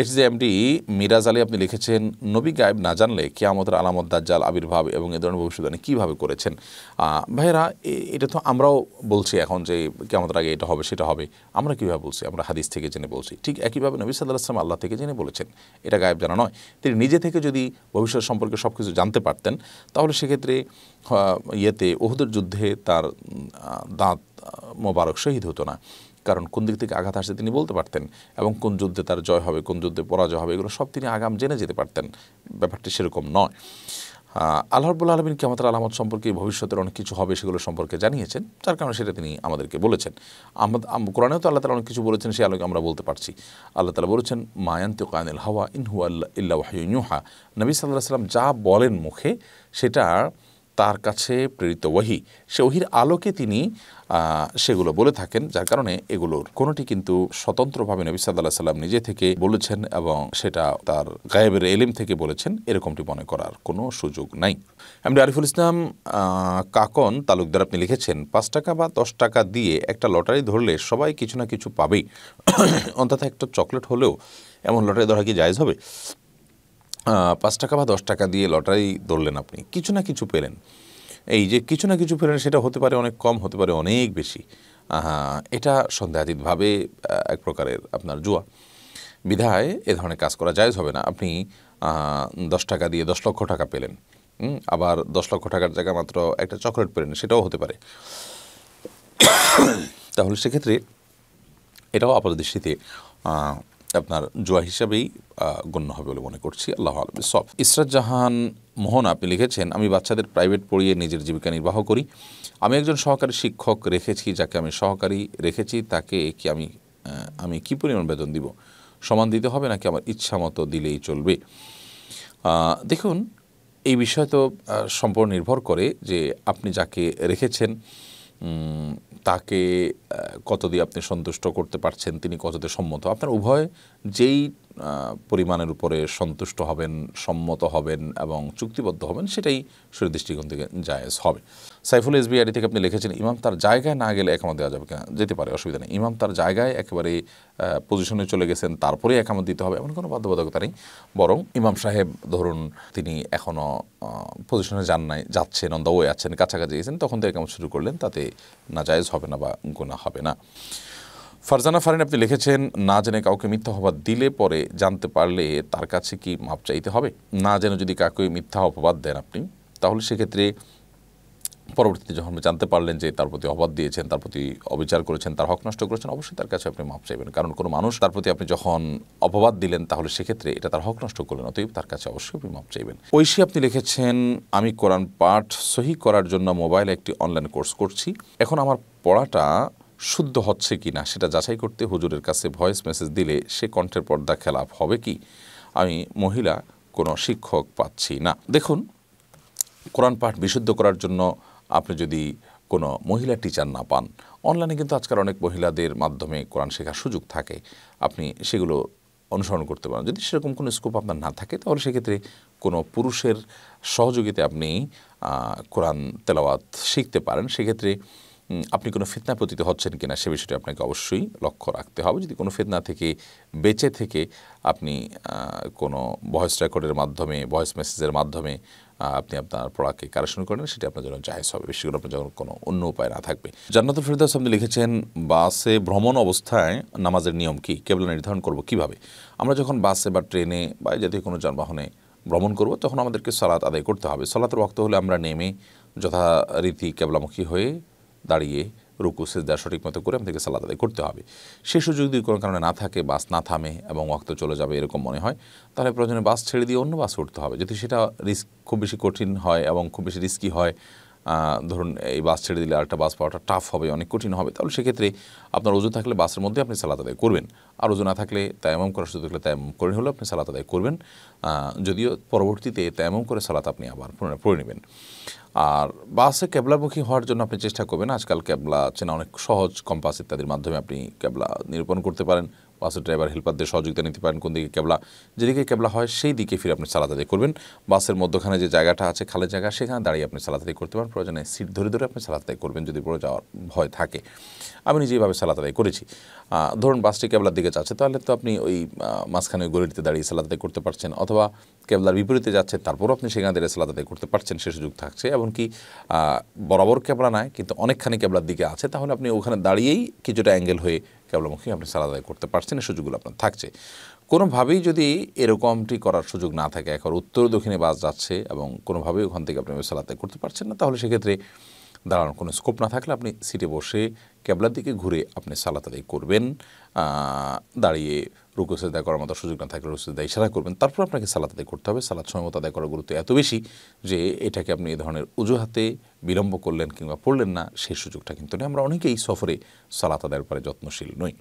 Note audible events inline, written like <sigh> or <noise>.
H G MD Miraj Ali আপনি লিখেছেন নবী গায়েব না জানলে কেয়ামতের আলামত দাজ্জাল আবির্ভাব এবং এ ধরনের ভবিষ্যৎবাণী কীভাবে করেছেন ভাইয়েরা এটা তো আমরাও বলছি এখন যে কেয়ামতের আগে এটা হবে সেটা হবে আমরা কীভাবে বলছি আমরা হাদিস থেকে জেনে বলছি ঠিক একইভাবে নবী সাল্লাহ আসলাম আল্লাহ থেকে জেনে বলেছেন এটা গায়েব জানা নয় তিনি নিজে থেকে যদি ভবিষ্যৎ সম্পর্কে সব কিছু জানতে পারতেন তাহলে সেক্ষেত্রে ইয়েতে ওহুদের যুদ্ধে তার দাঁত মোবারক শহীদ হতো না কারণ কোন দিক থেকে আঘাত আসছে তিনি বলতে পারতেন এবং কোন যুদ্ধে তার জয় হবে কোন যুদ্ধে পরাজয় হবে এগুলো সব তিনি আগাম জেনে যেতে পারতেন ব্যাপারটি সেরকম নয় আল্লাহবুল্লা আলমিন কেমতের আলামত সম্পর্কে ভবিষ্যতের অনেক কিছু হবে সেগুলো সম্পর্কে জানিয়েছেন যার কারণে সেটা তিনি আমাদেরকে বলেছেন কোরআনেও তো আল্লাহ তালা অনেক কিছু বলেছেন সে আলোকে আমরা বলতে পারছি আল্লাহ তালা বলেছেন মায়ান্ত কায়নিল হাওয়া ইনহু আল্লাহ ইল্লাহ নবী সাল্লাহ সাল্লাম যা বলেন মুখে সেটা তার কাছে প্রেরিত ওয়াহি সে ওহির আলোকে তিনি সেগুলো বলে থাকেন যার কারণে এগুলোর কোনোটি কিন্তু স্বতন্ত্রভাবে নবী সাদাল্লাহ সাল্লাম নিজে থেকে বলেছেন এবং সেটা তার গায়েবের এলিম থেকে বলেছেন এরকমটি মনে করার কোনো সুযোগ নাই আমি আরিফুল ইসলাম কাকন তালুকদার আপনি লিখেছেন পাঁচ টাকা বা দশ টাকা দিয়ে একটা লটারি ধরলে সবাই কিছু না কিছু পাবেই অন্তত একটা চকলেট হলেও এমন লটারি ধরা কি জায়জ হবে পাঁচ টাকা বা দশ টাকা দিয়ে লটারি ধরলেন আপনি কিছু না কিছু পেলেন এই যে কিছু না কিছু পেলেন সেটা হতে পারে অনেক কম হতে পারে অনেক বেশি এটা সন্দেহাতীতভাবে এক প্রকারের আপনার জুয়া বিধায় এ ধরনের কাজ করা যায়জ হবে না আপনি দশ টাকা দিয়ে দশ লক্ষ টাকা পেলেন আবার দশ লক্ষ টাকার জায়গায় মাত্র একটা চকলেট পেলেন সেটাও হতে পারে <coughs> তাহলে সেক্ষেত্রে এটাও আপাতদৃষ্টিতে আপনার জোয়া হিসাবেই গণ্য হবে বলে মনে করছি আল্লাহ আলম সব ইসরাত জাহান মোহন আপনি লিখেছেন আমি বাচ্চাদের প্রাইভেট পড়িয়ে নিজের জীবিকা নির্বাহ করি আমি একজন সহকারী শিক্ষক রেখেছি যাকে আমি সহকারী রেখেছি তাকে কি আমি আমি কি পরিমাণ বেতন দিব সমান দিতে হবে নাকি আমার ইচ্ছা মতো দিলেই চলবে দেখুন এই বিষয় তো সম্পূর্ণ নির্ভর করে যে আপনি যাকে রেখেছেন তাকে কত দিয়ে আপনি সন্তুষ্ট করতে পারছেন তিনি কততে সম্মত আপনার উভয় যেই পরিমাণের উপরে সন্তুষ্ট হবেন সম্মত হবেন এবং চুক্তিবদ্ধ হবেন সেটাই শরীর দৃষ্টিকোণ থেকে জায়েজ হবে সাইফুল এসবিআইডি থেকে আপনি লিখেছেন ইমাম তার জায়গায় না গেলে একামত দেওয়া যাবে যেতে পারে অসুবিধা নেই ইমাম তার জায়গায় একেবারে পজিশনে চলে গেছেন তারপরে একামত দিতে হবে এমন কোনো বাধ্যবাধকতা নেই বরং ইমাম সাহেব ধরুন তিনি এখনও পজিশনে যান নাই যাচ্ছেন অন ওয়ে আছেন কাছাকাছি গেছেন তখন তো একামত শুরু করলেন তাতে না জায়েজ হবে না বা গোনা হবে না ফারজানা ফারিন আপনি লিখেছেন না জেনে কাউকে মিথ্যা অপবাদ দিলে পরে জানতে পারলে তার কাছে কি মাপ চাইতে হবে না জেনে যদি কাউকে মিথ্যা অপবাদ দেন আপনি তাহলে সেক্ষেত্রে পরবর্তীতে যখন জানতে পারলেন যে তার প্রতি অপবাদ দিয়েছেন তার প্রতি অবিচার করেছেন তার হক নষ্ট করেছেন অবশ্যই তার কাছে আপনি মাপ চাইবেন কারণ কোনো মানুষ তার প্রতি আপনি যখন অপবাদ দিলেন তাহলে সেক্ষেত্রে এটা তার হক নষ্ট করলেন অতএব তার কাছে অবশ্যই আপনি মাপ চাইবেন ঐশী আপনি লিখেছেন আমি কোরআন পাঠ সহি করার জন্য মোবাইলে একটি অনলাইন কোর্স করছি এখন আমার পড়াটা শুদ্ধ হচ্ছে কি না সেটা যাচাই করতে হুজুরের কাছে ভয়েস মেসেজ দিলে সে কণ্ঠের পর্দা খেলাপ হবে কি আমি মহিলা কোনো শিক্ষক পাচ্ছি না দেখুন কোরআন পাঠ বিশুদ্ধ করার জন্য আপনি যদি কোনো মহিলা টিচার না পান অনলাইনে কিন্তু আজকাল অনেক মহিলাদের মাধ্যমে কোরআন শেখার সুযোগ থাকে আপনি সেগুলো অনুসরণ করতে পারেন যদি সেরকম কোনো স্কোপ আপনার না থাকে তাহলে সেক্ষেত্রে কোনো পুরুষের সহযোগিতা আপনি কোরআন তেলাওয়াত শিখতে পারেন সেক্ষেত্রে আপনি কোনো ফেতনা পতিত হচ্ছেন কি না সে বিষয়টি আপনাকে অবশ্যই লক্ষ্য রাখতে হবে যদি কোনো ফেতনা থেকে বেঁচে থেকে আপনি কোনো ভয়েস রেকর্ডের মাধ্যমে ভয়েস মেসেজের মাধ্যমে আপনি আপনার পড়াকে কারেকশন করেন সেটি আপনার জন্য জাহেজ হবে বেশি করে আপনার যখন কোনো অন্য উপায় না থাকবে জান্নাত ফিরদাস আপনি লিখেছেন বাসে ভ্রমণ অবস্থায় নামাজের নিয়ম কী কেবল নির্ধারণ করব কিভাবে আমরা যখন বাসে বা ট্রেনে বা জাতীয় কোনো যানবাহনে ভ্রমণ করব তখন আমাদেরকে সালাত আদায় করতে হবে সালাতের রক্ত হলে আমরা নেমে যথারীতি কেবলামুখী হয়ে দাঁড়িয়ে রুকু সেজদা সঠিক মতো করে আমাদেরকে সালাদ আদায় করতে হবে সে সুযোগ যদি কোনো কারণে না থাকে বাস না থামে এবং অক্ত চলে যাবে এরকম মনে হয় তাহলে প্রয়োজনে বাস ছেড়ে দিয়ে অন্য বাস উঠতে হবে যদি সেটা রিস্ক খুব বেশি কঠিন হয় এবং খুব বেশি রিস্কি হয় ধরুন এই বাস ছেড়ে দিলে আরেকটা বাস পাওয়াটা টাফ হবে অনেক কঠিন হবে তাহলে সেক্ষেত্রে আপনার ওজন থাকলে বাসের মধ্যে আপনি সালাত আদায় করবেন আর ওজন না থাকলে তায়ামাম করার সুযোগ থাকলে তায়ামাম করে হলে আপনি সালাত আদায় করবেন যদিও পরবর্তীতে তায়ামাম করে সালাত আপনি আবার পুনরায় পড়ে নেবেন আর বাসে ক্যাবলামুখী হওয়ার জন্য আপনি চেষ্টা করবেন আজকাল ক্যাবলা চেনা অনেক সহজ কম্পাস ইত্যাদির মাধ্যমে আপনি ক্যাবলা নিরূপণ করতে পারেন বাসের ড্রাইভার হেল্পারদের সহযোগিতা নিতে পারেন কোন দিকে কেবলা যেদিকে কেবলা হয় সেই দিকে ফিরে আপনি সালাদ করবেন বাসের মধ্যখানে যে জায়গাটা আছে খালের জায়গা সেখানে দাঁড়িয়ে আপনি সালাদ করতে পারেন প্রয়োজনে সিট ধরে ধরে আপনি সালাদ করবেন যদি পড়ে যাওয়ার ভয় থাকে আমি নিজে এইভাবে সালাদ করেছি ধরুন বাসটি কেবলার দিকে যাচ্ছে তাহলে তো আপনি ওই মাঝখানে গলিটিতে দাঁড়িয়ে সালাদ করতে পারছেন অথবা কেবলার বিপরীতে যাচ্ছে তারপরও আপনি সেখান দাঁড়িয়ে সালাদ করতে পারছেন সে সুযোগ থাকছে এমনকি বরাবর কেবলা নয় কিন্তু অনেকখানি কেবলার দিকে আছে তাহলে আপনি ওখানে দাঁড়িয়েই কিছুটা অ্যাঙ্গেল হয়ে কেবলমুখী আপনি সালাদ আদায় করতে পারছেন এই সুযোগগুলো আপনার থাকছে কোনোভাবেই যদি এরকমটি করার সুযোগ না থাকে এখন উত্তর দক্ষিণে বাস যাচ্ছে এবং কোনোভাবেই ওখান থেকে আপনি সালাতে করতে পারছেন না তাহলে সেক্ষেত্রে দাঁড়ানোর কোনো স্কোপ না থাকলে আপনি সিটে বসে ক্যাবলার দিকে ঘুরে আপনি সালাত আদায় করবেন দাঁড়িয়ে রুকু সেদা করার মতো সুযোগ না থাকলে রুকু সেদা ইশারা করবেন তারপর আপনাকে সালাত আদায় করতে হবে সালাত সময় মতো আদায় করার গুরুত্ব এত বেশি যে এটাকে আপনি এ ধরনের অজুহাতে বিলম্ব করলেন কিংবা পড়লেন না সেই সুযোগটা কিন্তু নেই আমরা অনেকেই সফরে সালাত আদায়ের পরে যত্নশীল নই